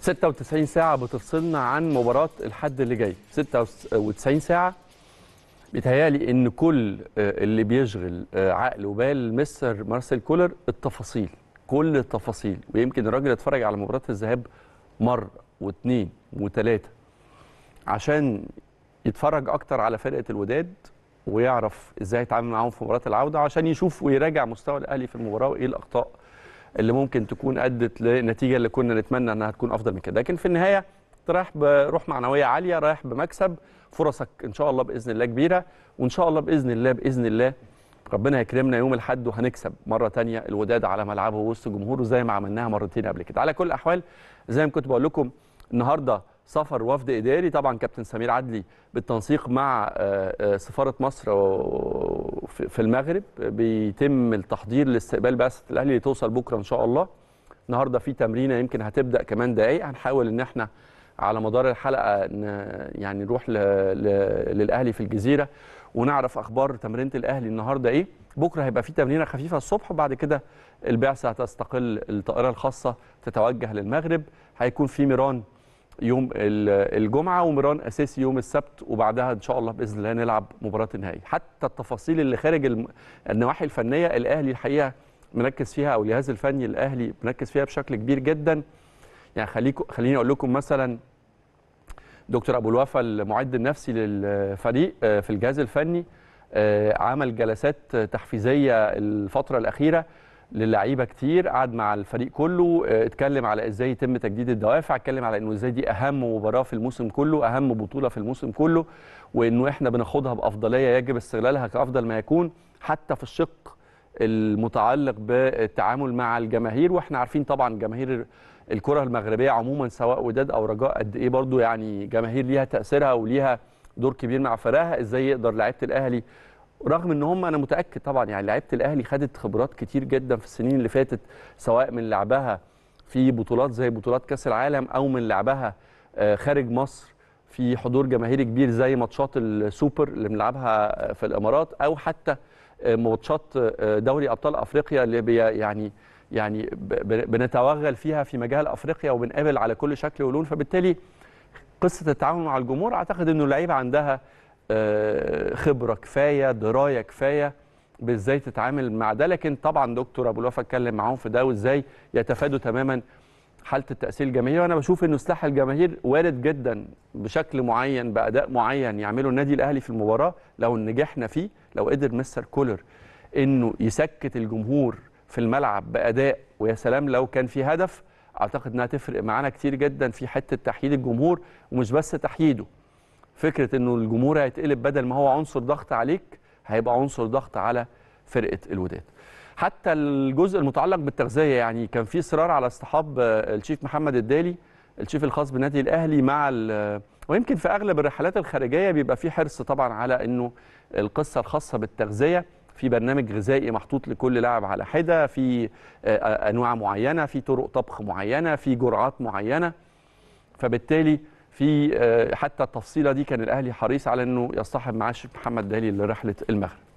96 ساعة بتفصلنا عن مباراة الحد اللي جاي 96 ساعة بيتهيألي إن كل آه، اللي بيشغل آه، عقل وبال مستر مارسيل كولر التفاصيل كل التفاصيل ويمكن الراجل اتفرج على مباراة الذهاب مرة واثنين وثلاثة عشان يتفرج أكتر على فرقة الوداد ويعرف إزاي يتعامل معاهم في مباراة العودة عشان يشوف ويراجع مستوى الأهلي في المباراة وإيه الأخطاء اللي ممكن تكون ادت لنتيجه اللي كنا نتمنى انها تكون افضل من كده لكن في النهايه رايح بروح معنويه عاليه رايح بمكسب فرصك ان شاء الله باذن الله كبيره وان شاء الله باذن الله باذن الله ربنا يكرمنا يوم الاحد وهنكسب مره تانية الوداد على ملعبه وسط جمهوره زي ما عملناها مرتين قبل كده على كل الاحوال زي ما كنت بقول لكم النهارده سفر وفد اداري طبعا كابتن سمير عدلي بالتنسيق مع آه، آه، سفاره مصر في المغرب بيتم التحضير لاستقبال بعثه الاهلي اللي توصل بكره ان شاء الله النهارده في تمرينه يمكن هتبدا كمان دقايق هنحاول ان احنا على مدار الحلقه يعني نروح للاهلي في الجزيره ونعرف اخبار تمرينه الاهلي النهارده ايه بكره هيبقى في تمرينه خفيفه الصبح وبعد كده البعثه هتستقل الطائره الخاصه تتوجه للمغرب هيكون في ميران يوم الجمعه ومران اساسي يوم السبت وبعدها ان شاء الله باذن الله نلعب مباراه النهائي حتى التفاصيل اللي خارج النواحي الفنيه الاهلي الحقيقه مركز فيها او الجهاز الفني الاهلي مركز فيها بشكل كبير جدا يعني خليني اقول لكم مثلا دكتور ابو الوفا المعد النفسي للفريق آه، في الجهاز الفني آه، عمل جلسات تحفيزيه الفتره الاخيره للعيبه كتير قعد مع الفريق كله آه، اتكلم على ازاي يتم تجديد الدوافع اتكلم على انه ازاي دي اهم مباراه في الموسم كله اهم بطوله في الموسم كله وانه احنا بناخدها بافضليه يجب استغلالها كافضل ما يكون حتى في الشق المتعلق بالتعامل مع الجماهير واحنا عارفين طبعا جماهير الكره المغربيه عموما سواء وداد او رجاء قد ايه برضو يعني جماهير ليها تاثيرها وليها دور كبير مع فرقها ازاي يقدر لعيبه الاهلي رغم ان هم انا متاكد طبعا يعني لعيبه الاهلي خدت خبرات كتير جدا في السنين اللي فاتت سواء من لعبها في بطولات زي بطولات كاس العالم او من لعبها آه، خارج مصر في حضور جماهيري كبير زي ماتشات السوبر اللي بنلعبها آه، في الامارات او حتى آه، ماتشات دوري ابطال افريقيا اللي يعني يعني بنتوغل فيها في مجال افريقيا وبنقابل على كل شكل ولون فبالتالي قصه التعامل مع الجمهور اعتقد انه اللعيبه عندها آه، خبره كفايه درايه كفايه بازاي تتعامل مع ده لكن طبعا دكتور ابو الوفا اتكلم معاهم في ده وازاي يتفادوا تماما حاله التاثير الجماهيري وانا بشوف انه سلاح الجماهير وارد جدا بشكل معين باداء معين يعمله النادي الاهلي في المباراه لو نجحنا فيه لو قدر مستر كولر انه يسكت الجمهور في الملعب باداء ويا سلام لو كان في هدف اعتقد انها تفرق معانا كتير جدا في حته تحييد الجمهور ومش بس تحييده فكره انه الجمهور هيتقلب بدل ما هو عنصر ضغط عليك هيبقى عنصر ضغط على فرقه الوداد حتى الجزء المتعلق بالتغذيه يعني كان في اصرار على اصطحاب آه، الشيف محمد الدالي الشيف الخاص بالنادي الاهلي مع آه، ويمكن في اغلب الرحلات الخارجيه بيبقى في حرص طبعا على انه القصه الخاصه بالتغذيه في برنامج غذائي محطوط لكل لاعب على حده في آه، انواع معينه في طرق طبخ معينه في جرعات معينه فبالتالي في آه، حتى التفصيله دي كان الاهلي حريص على انه يصطحب معاه الشيخ محمد دالي لرحله المغرب